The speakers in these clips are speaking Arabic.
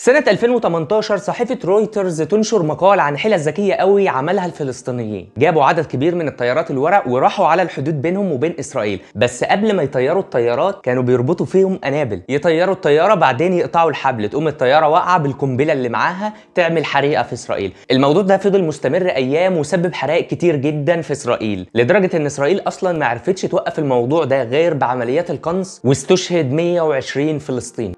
سنة 2018 صحيفة رويترز تنشر مقال عن حيلة ذكية قوي عملها الفلسطينيين جابوا عدد كبير من الطيارات الورق وراحوا على الحدود بينهم وبين إسرائيل بس قبل ما يطيروا الطيارات كانوا بيربطوا فيهم قنابل يطيروا الطيارة بعدين يقطعوا الحبل تقوم الطيارة واقعة بالقنبلة اللي معاها تعمل حريقة في إسرائيل الموضوع ده فضل مستمر أيام وسبب حرائق كتير جدا في إسرائيل لدرجة إن إسرائيل أصلا ما عرفتش توقف الموضوع ده غير بعمليات القنص واستشهد 120 فلسطيني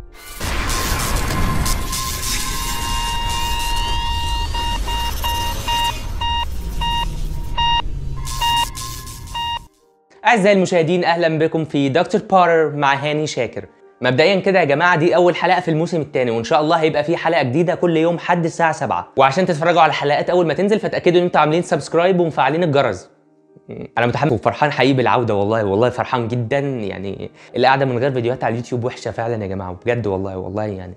اعزائي المشاهدين اهلا بكم في دكتور بارر مع هاني شاكر مبدئيا كده يا جماعه دي اول حلقه في الموسم الثاني وان شاء الله هيبقى في حلقه جديده كل يوم حد الساعه 7 وعشان تتفرجوا على الحلقات اول ما تنزل فتاكدوا ان انتوا عاملين سبسكرايب ومفعلين الجرس انا متحمس وفرحان حقيقي بالعوده والله والله فرحان جدا يعني القعده من غير فيديوهات على اليوتيوب وحشه فعلا يا جماعه بجد والله والله يعني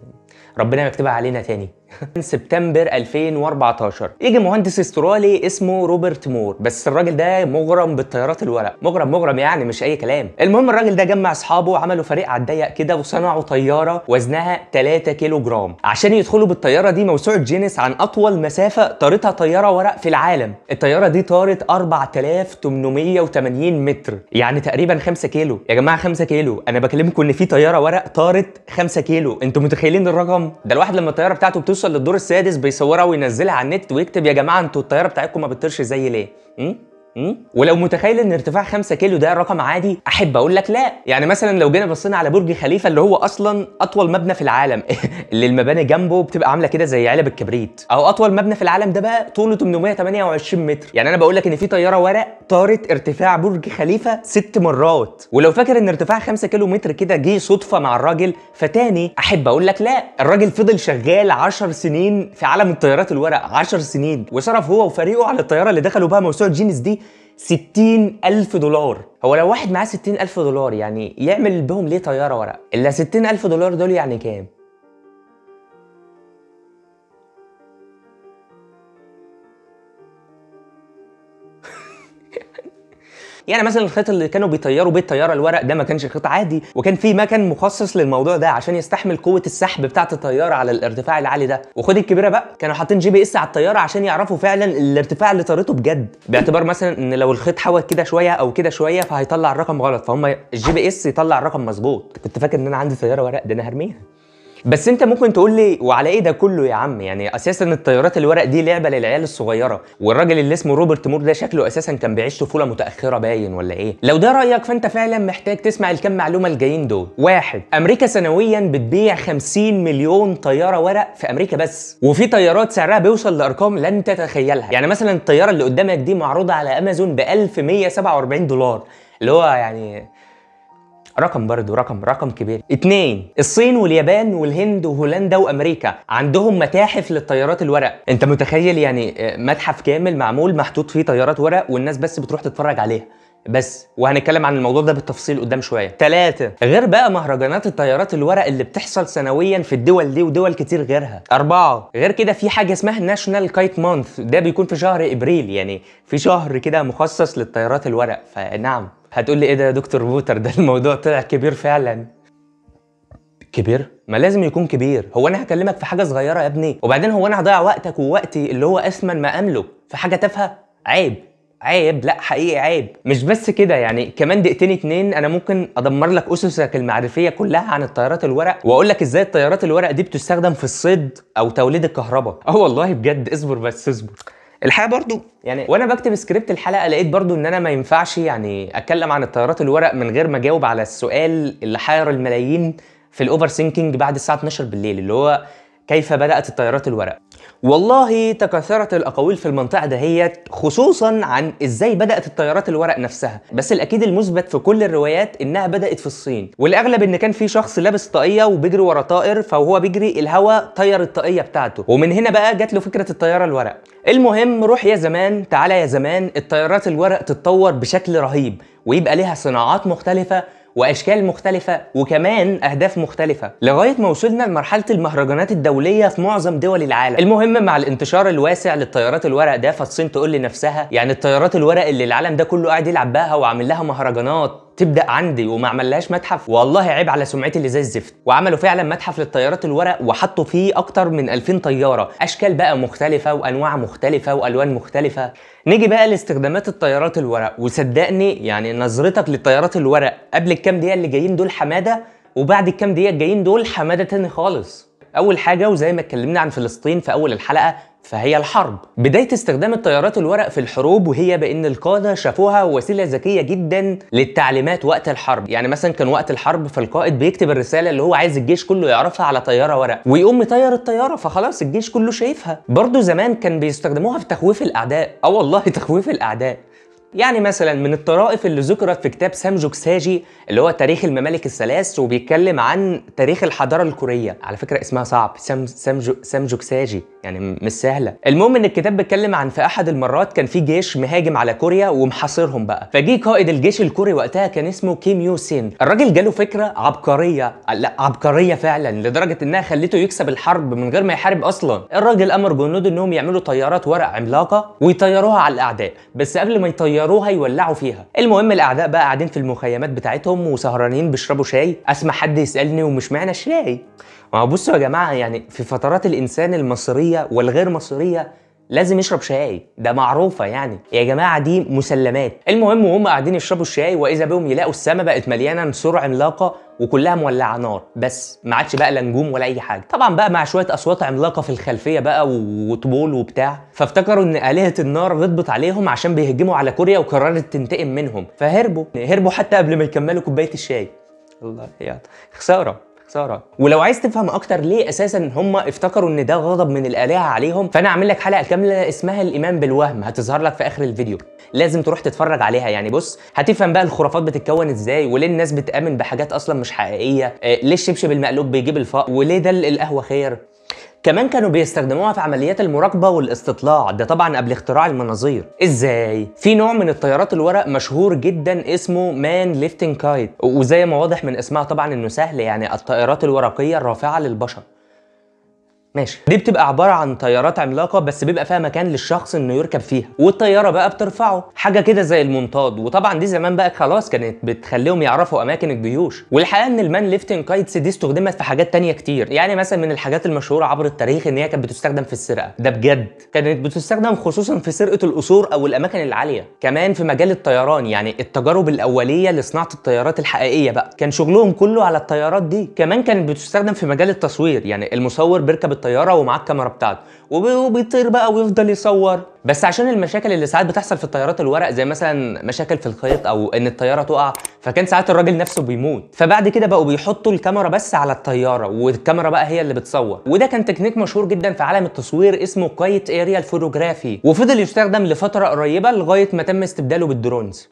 ربنا يكتبها علينا تاني من سبتمبر 2014 يجي مهندس استرالي اسمه روبرت مور بس الراجل ده مغرم بالطيارات الورق مغرم مغرم يعني مش اي كلام المهم الراجل ده جمع اصحابه وعملوا فريق على الضيق كده وصنعوا طياره وزنها 3 كيلو جرام عشان يدخلوا بالطياره دي موسوعه جينيس عن اطول مسافه طارتها طياره ورق في العالم الطياره دي طارت 4880 متر يعني تقريبا 5 كيلو يا جماعه 5 كيلو انا بكلمكم ان في طياره ورق طارت 5 كيلو انتوا متخيلين الرقم ده الواحد لما الطياره بتاعته بتوصل يوصل للدور السادس بيصورها وينزلها على النت ويكتب يا جماعه انتوا الطياره بتاعتكم ما بتطيرش زي ليه؟ ولو متخيل ان ارتفاع 5 كيلو ده رقم عادي احب اقول لك لا يعني مثلا لو جينا بصينا على برج خليفه اللي هو اصلا اطول مبنى في العالم اللي المباني جنبه بتبقى عامله كده زي علب الكبريت او اطول مبنى في العالم ده بقى طوله 828 متر يعني انا بقول لك ان في طياره ورق طارت ارتفاع برج خليفه ست مرات ولو فاكر ان ارتفاع 5 كيلو متر كده جه صدفه مع الراجل فتاني احب اقول لك لا الراجل فضل شغال 10 سنين في عالم الطيارات الورق 10 سنين وصرف هو وفريقه على الطياره اللي دخلوا بها موسوعه جينيس دي 60 ألف دولار هو لو واحد معاه 60 ألف دولار يعني يعمل بهم ليه طيارة ورق إلا 60 ألف دولار دول يعني كام؟ يعني مثلا الخيط اللي كانوا بيطيروا بيه الطياره الورق ده ما كانش خيط عادي وكان في مكن مخصص للموضوع ده عشان يستحمل قوه السحب بتاعه الطياره على الارتفاع العالي ده وخد الكبيره بقى كانوا حاطين جي بي اس على الطياره عشان يعرفوا فعلا الارتفاع اللي طارته بجد باعتبار مثلا ان لو الخيط حوت كده شويه او كده شويه فهيطلع الرقم غلط فهم الجي بي اس يطلع الرقم مظبوط كنت فاكر ان انا عندي طياره ورق ده انا هرميها بس انت ممكن تقول لي وعلى ايه ده كله يا عم يعني اساسا الطيارات الورق دي لعبه للعيال الصغيره والراجل اللي اسمه روبرت مور ده شكله اساسا كان بيعيش طفوله متاخره باين ولا ايه لو ده رايك فانت فعلا محتاج تسمع الكام معلومه الجايين دول واحد امريكا سنويا بتبيع 50 مليون طياره ورق في امريكا بس وفي طيارات سعرها بيوصل لارقام لن تتخيلها يعني مثلا الطياره اللي قدامك دي معروضه على امازون ب 1147 دولار اللي هو يعني رقم برضه رقم رقم كبير اتنين الصين واليابان والهند وهولندا وامريكا عندهم متاحف للطيارات الورق انت متخيل يعني آه، متحف كامل معمول محطوط فيه طيارات ورق والناس بس بتروح تتفرج عليها بس وهنتكلم عن الموضوع ده بالتفصيل قدام شويه ثلاثة غير بقى مهرجانات الطيارات الورق اللي بتحصل سنويا في الدول دي ودول كتير غيرها أربعة غير كده في حاجة اسمها ناشونال كايت مانث ده بيكون في شهر إبريل يعني في شهر كده مخصص للطيارات الورق فنعم هتقول لي ايه ده يا دكتور بوتر ده الموضوع طلع كبير فعلا كبير ما لازم يكون كبير هو انا هكلمك في حاجه صغيره يا ابني وبعدين هو انا هضيع وقتك ووقتي اللي هو اسمن ما امله في حاجه تافهه عيب عيب لا حقيقي عيب مش بس كده يعني كمان دقيقتين اتنين انا ممكن ادمر لك اسسك المعرفيه كلها عن التيارات الورق واقول لك ازاي التيارات الورق دي بتستخدم في الصيد او توليد الكهرباء اه والله بجد اصبر بس اصبر الحقيقه برضو يعني وانا بكتب سكريبت الحلقه لقيت برضو ان انا ما ينفعش يعني اتكلم عن التيارات الورق من غير ما اجاوب على السؤال اللي حير الملايين في الاوفر سينكينج بعد الساعه 12 بالليل اللي هو كيف بدات التيارات الورق والله تكاثرت الاقاويل في المنطقه دهيت خصوصا عن ازاي بدات التيارات الورق نفسها بس الاكيد المثبت في كل الروايات انها بدات في الصين والاغلب ان كان في شخص لابس طاقيه وبيجري ورا طائر فهو بيجري الهواء طير الطاقيه بتاعته ومن هنا بقى جات له فكره الطياره الورق المهم روح يا زمان تعالى يا زمان الطيارات الورق تتطور بشكل رهيب ويبقى ليها صناعات مختلفة واشكال مختلفه وكمان اهداف مختلفه لغايه ما وصلنا لمرحله المهرجانات الدوليه في معظم دول العالم المهم مع الانتشار الواسع للطيارات الورق ده فالصين تقول لنفسها يعني الطيارات الورق اللي العالم ده كله قاعد يلعب بها وعامل لها مهرجانات تبدا عندي وما عملهاش متحف والله عيب على سمعتي اللي زي الزفت وعملوا فعلا متحف للطيارات الورق وحطوا فيه اكتر من 2000 طياره اشكال بقى مختلفه وانواع مختلفه والوان مختلفه نيجي بقى لاستخدامات الطيارات الورق وصدقني يعني نظرتك للطيارات الورق قبل الكام دقيقه اللي جايين دول حماده وبعد الكام دقيقه الجايين دول حماده تاني خالص اول حاجه وزي ما اتكلمنا عن فلسطين في اول الحلقه فهي الحرب بداية استخدام الطيارات الورق في الحروب وهي بأن القادة شافوها وسيلة ذكية جدا للتعليمات وقت الحرب يعني مثلا كان وقت الحرب فالقائد بيكتب الرسالة اللي هو عايز الجيش كله يعرفها على طيارة ورق ويقوم مطير الطيارة فخلاص الجيش كله شايفها برضه زمان كان بيستخدموها في تخويف الأعداء اه والله تخويف الأعداء يعني مثلا من الطرائف اللي ذكرت في كتاب سامجوك ساجي اللي هو تاريخ الممالك الثلاث وبيتكلم عن تاريخ الحضاره الكوريه على فكره اسمها صعب سام سامجوك ساجي يعني مش سهله المهم ان الكتاب بيتكلم عن في احد المرات كان في جيش مهاجم على كوريا ومحاصرهم بقى فجي قائد الجيش الكوري وقتها كان اسمه كيم يو سين الراجل جاله فكره عبقريه لا عبقريه فعلا لدرجه انها خلته يكسب الحرب من غير ما يحارب اصلا الراجل امر جنوده انهم يعملوا طيارات ورق عملاقه ويطيروها على الاعداء بس قبل ما يطيروها يولعوا فيها المهم الاعداء بقى قاعدين في المخيمات بتاعتهم وسهرانين بيشربوا شاي اسمع حد يسالني ومش معنى شاي ما بصوا يا جماعه يعني في فترات الانسان المصريه المصريه والغير مصريه لازم يشرب شاي ده معروفه يعني يا جماعه دي مسلمات المهم وهم قاعدين يشربوا الشاي واذا بهم يلاقوا السماء بقت مليانه نسور عملاقه وكلها مولعه نار بس ما عادش بقى لا نجوم ولا اي حاجه طبعا بقى مع شويه اصوات عملاقه في الخلفيه بقى وطبول وبتاع فافتكروا ان الهه النار غضبت عليهم عشان بيهجموا على كوريا وقررت تنتقم منهم فهربوا هربوا حتى قبل ما يكملوا كوبايه الشاي الله يا خساره ساره ولو عايز تفهم اكتر ليه اساسا هم افتكروا ان ده غضب من الالهه عليهم فانا اعمل لك حلقه كامله اسمها الايمان بالوهم هتظهر لك في اخر الفيديو لازم تروح تتفرج عليها يعني بص هتفهم بقى الخرافات بتتكون ازاي وليه الناس بتامن بحاجات اصلا مش حقيقيه آه، ليه الشبشب المقلوب بيجيب الفقر وليه ده القهوه خير كمان كانوا بيستخدموها في عمليات المراقبه والاستطلاع ده طبعا قبل اختراع المناظير ازاي في نوع من الطيارات الورق مشهور جدا اسمه مان ليفتنج كايت وزي ما واضح من اسمها طبعا انه سهل يعني الطائرات الورقيه الرافعه للبشر ماشي دي بتبقى عباره عن طيارات عملاقه بس بيبقى فيها مكان للشخص انه يركب فيها والطياره بقى بترفعه حاجه كده زي المنطاد وطبعا دي زمان بقى خلاص كانت بتخليهم يعرفوا اماكن الجيوش والحقيقه ان المان ليفتنج كايتس دي استخدمت في حاجات تانية كتير يعني مثلا من الحاجات المشهوره عبر التاريخ ان هي كانت بتستخدم في السرقه ده بجد كانت بتستخدم خصوصا في سرقه القصور او الاماكن العاليه كمان في مجال الطيران يعني التجارب الاوليه لصناعه الطيارات الحقيقيه بقى كان شغلهم كله على الطيارات دي كمان كانت بتستخدم في مجال التصوير يعني المصور بيركب الطياره ومعاه الكاميرا بتاعته وبيطير بقى ويفضل يصور بس عشان المشاكل اللي ساعات بتحصل في الطيارات الورق زي مثلا مشاكل في الخيط او ان الطياره تقع فكان ساعات الراجل نفسه بيموت فبعد كده بقوا بيحطوا الكاميرا بس على الطياره والكاميرا بقى هي اللي بتصور وده كان تكنيك مشهور جدا في عالم التصوير اسمه كايت اريال فوتوغرافي وفضل يستخدم لفتره قريبه لغايه ما تم استبداله بالدرونز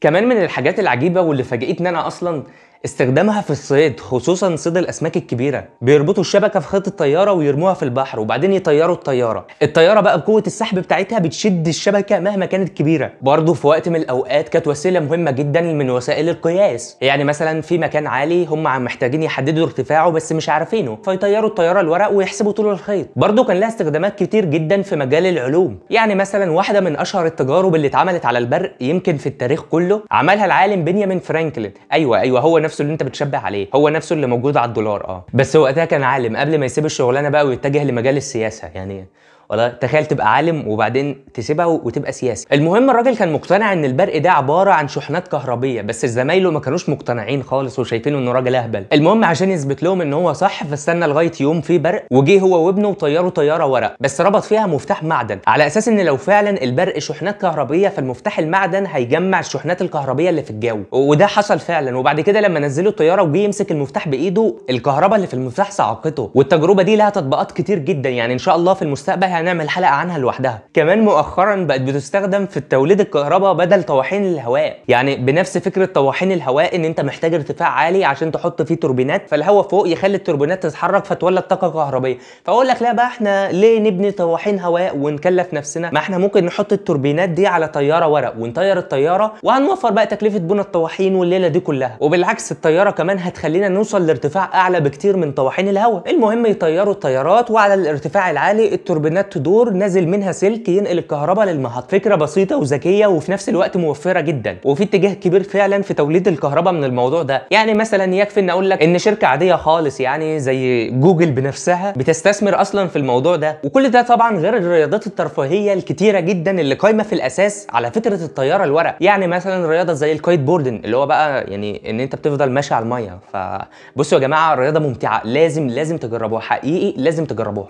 كمان من الحاجات العجيبه واللي فاجئتني انا اصلا استخدامها في الصيد خصوصا صيد الاسماك الكبيره بيربطوا الشبكه في خيط الطياره ويرموها في البحر وبعدين يطيروا الطياره الطياره بقى بقوه السحب بتاعتها بتشد الشبكه مهما كانت كبيره برضه في وقت من الاوقات كانت وسيله مهمه جدا من وسائل القياس يعني مثلا في مكان عالي هم محتاجين يحددوا ارتفاعه بس مش عارفينه فيطيروا الطياره الورق ويحسبوا طول الخيط برضه كان لها استخدامات كتير جدا في مجال العلوم يعني مثلا واحده من اشهر التجارب اللي اتعملت على البرق يمكن في التاريخ كله عملها العالم بنيامين فرانكلين ايوه ايوه هو نفسه اللي انت بتشبه عليه هو نفسه اللي موجود على الدولار اه بس وقتها كان عالم قبل ما يسيب الشغلانه بقى ويتجه لمجال السياسه يعني ولا تخيل تبقى عالم وبعدين تسيبها وتبقى سياسي المهم الراجل كان مقتنع ان البرق ده عباره عن شحنات كهربيه بس زمايله ما كانوش مقتنعين خالص وشايفينه انه راجل اهبل المهم عشان يثبت لهم ان هو صح فاستنى لغايه يوم فيه برق وجه هو وابنه وطيروا طياره ورق بس ربط فيها مفتاح معدن على اساس ان لو فعلا البرق شحنات كهربيه فالمفتاح المعدن هيجمع الشحنات الكهربيه اللي في الجو وده حصل فعلا وبعد كده لما نزلوا الطياره وجي يمسك المفتاح بايده الكهرباء اللي في المفتاح صعقته والتجربه دي لها تطبيقات كتير جدا يعني ان شاء الله في المستقبل هنعمل حلقه عنها لوحدها كمان مؤخرا بقت بتستخدم في توليد الكهرباء بدل طواحين الهواء يعني بنفس فكره طواحين الهواء ان انت محتاج ارتفاع عالي عشان تحط فيه توربينات فالهواء فوق يخلي التوربينات تتحرك فتولد طاقه كهربائيه فاقول لك لا بقى احنا ليه نبني طواحين هواء ونكلف نفسنا ما احنا ممكن نحط التوربينات دي على طياره ورق ونطير الطياره وهنوفر بقى تكلفه بناء الطواحين والليله دي كلها وبالعكس الطياره كمان هتخلينا نوصل لارتفاع اعلى بكتير من طواحين الهواء المهم يطيروا الطيارات وعلى الارتفاع العالي التوربينات ثلاث دور نازل منها سلك ينقل الكهرباء للمحط فكره بسيطه وذكيه وفي نفس الوقت موفره جدا وفي اتجاه كبير فعلا في توليد الكهرباء من الموضوع ده يعني مثلا يكفي ان اقول لك ان شركه عاديه خالص يعني زي جوجل بنفسها بتستثمر اصلا في الموضوع ده وكل ده طبعا غير الرياضات الترفيهيه الكتيره جدا اللي قايمه في الاساس على فكره الطياره الورق يعني مثلا رياضه زي الكايت بوردن اللي هو بقى يعني ان انت بتفضل ماشي على الميه فبصوا يا جماعه الرياضه ممتعه لازم لازم تجربوها حقيقي لازم تجربوها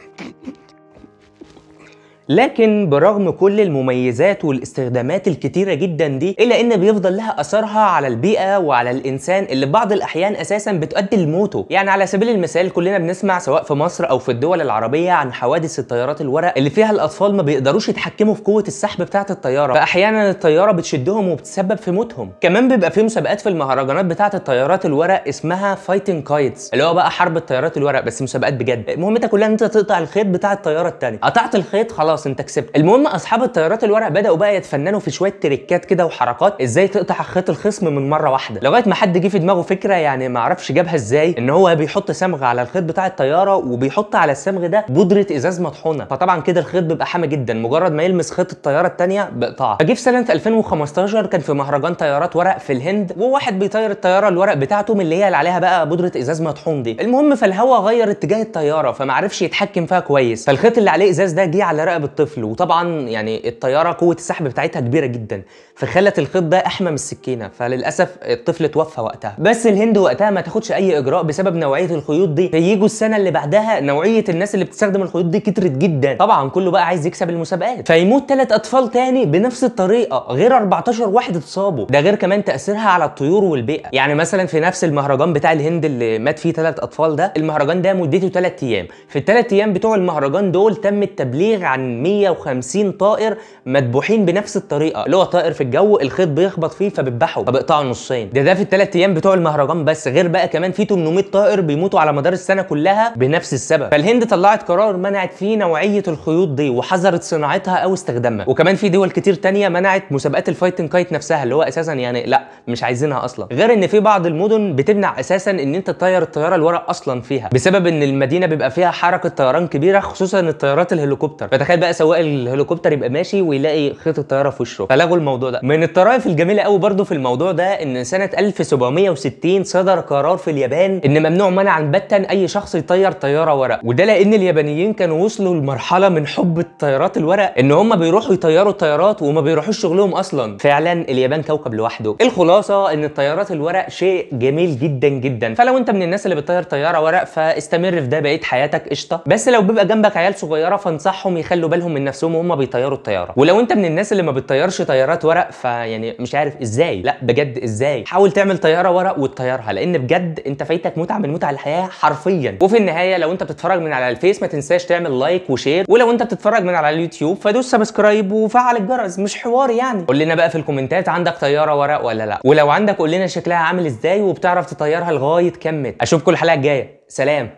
لكن برغم كل المميزات والاستخدامات الكتيرة جدا دي إلا إن بيفضل لها أثرها على البيئة وعلى الإنسان اللي بعض الأحيان أساسا بتؤدي لموته يعني على سبيل المثال كلنا بنسمع سواء في مصر أو في الدول العربية عن حوادث الطيارات الورق اللي فيها الأطفال ما بيقدروش يتحكموا في قوة السحب بتاعة الطيارة فأحيانا الطيارة بتشدهم وبتسبب في موتهم كمان بيبقى في مسابقات في المهرجانات بتاعة الطيارات الورق اسمها فايتنج كايتس اللي هو بقى حرب الطيارات الورق بس مسابقات بجد مهمتها كلها ان انت تقطع الخيط بتاع الطياره الثانيه قطعت الخيط خلاص خلاص انت كسبت المهم اصحاب التيارات الورق بداوا بقى يتفننوا في شويه تريكات كده وحركات ازاي تقطع خيط الخصم من مره واحده لغايه ما حد جه في دماغه فكره يعني ما اعرفش جابها ازاي ان هو بيحط صمغ على الخيط بتاع الطياره وبيحط على الصمغ ده بودره ازاز مطحونه فطبعا كده الخيط بيبقى حامي جدا مجرد ما يلمس خيط الطياره الثانيه بيقطعها فجه في سنه 2015 كان في مهرجان طيارات ورق في الهند وواحد بيطير الطياره الورق بتاعته من اللي هي اللي عليها بقى بودره ازاز مطحون دي المهم فالهواء غير اتجاه الطياره فما عرفش يتحكم فيها كويس فالخيط اللي عليه ازاز ده جه على رقبه الطفل وطبعا يعني الطياره قوه السحب بتاعتها كبيره جدا فخلت الخيط ده احمى من السكينه فللاسف الطفل توفى وقتها بس الهند وقتها ما تاخدش اي اجراء بسبب نوعيه الخيوط دي فييجوا السنه اللي بعدها نوعيه الناس اللي بتستخدم الخيوط دي كترت جدا طبعا كله بقى عايز يكسب المسابقات فيموت ثلاث اطفال تاني بنفس الطريقه غير 14 واحد اتصابوا ده غير كمان تاثيرها على الطيور والبيئه يعني مثلا في نفس المهرجان بتاع الهند اللي مات فيه ثلاث اطفال ده المهرجان ده مدته ثلاث ايام في الثلاث ايام بتوع المهرجان دول تم التبليغ عن 150 طائر مذبوحين بنفس الطريقه اللي هو طائر في الجو الخيط بيخبط فيه فبتبحه فبيقطعه نصين ده ده في الثلاث ايام بتوع المهرجان بس غير بقى كمان في 800 طائر بيموتوا على مدار السنه كلها بنفس السبب فالهند طلعت قرار منعت فيه نوعيه الخيوط دي وحظرت صناعتها او استخدامها وكمان في دول كتير تانية منعت مسابقات الفايتنج كايت نفسها اللي هو اساسا يعني لا مش عايزينها اصلا غير ان في بعض المدن بتمنع اساسا ان انت تطير الطياره الورق اصلا فيها بسبب ان المدينه بيبقى فيها حركه طيران كبيره خصوصا الطيارات الهليكوبتر فتخيل بقى سواق الهليكوبتر يبقى ماشي ويلاقي خيط الطياره في وشه فلغوا الموضوع ده من الطرائف الجميله قوي برضو في الموضوع ده ان سنه 1760 صدر قرار في اليابان ان ممنوع منعا باتا اي شخص يطير طياره ورق وده لان اليابانيين كانوا وصلوا لمرحله من حب الطيارات الورق ان هم بيروحوا يطيروا الطيارات وما بيروحوش شغلهم اصلا فعلا اليابان كوكب لوحده الخلاصه ان الطيارات الورق شيء جميل جدا جدا فلو انت من الناس اللي بتطير طياره ورق فاستمر في ده بقيه حياتك قشطه بس لو بيبقى جنبك عيال صغيره فانصحهم يخلوا يخلوا بالهم من نفسهم وهم بيطيروا الطياره ولو انت من الناس اللي ما بتطيرش طيارات ورق فيعني مش عارف ازاي لا بجد ازاي حاول تعمل طياره ورق وتطيرها لان بجد انت فايتك متعه من متع الحياه حرفيا وفي النهايه لو انت بتتفرج من على الفيس ما تنساش تعمل لايك وشير ولو انت بتتفرج من على اليوتيوب فدوس سبسكرايب وفعل الجرس مش حوار يعني قول لنا بقى في الكومنتات عندك طياره ورق ولا لا ولو عندك قول لنا شكلها عامل ازاي وبتعرف تطيرها لغايه كام متر اشوفكم الحلقه الجايه سلام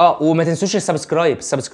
اه وما تنسوش السبسكرايب السبسكرايب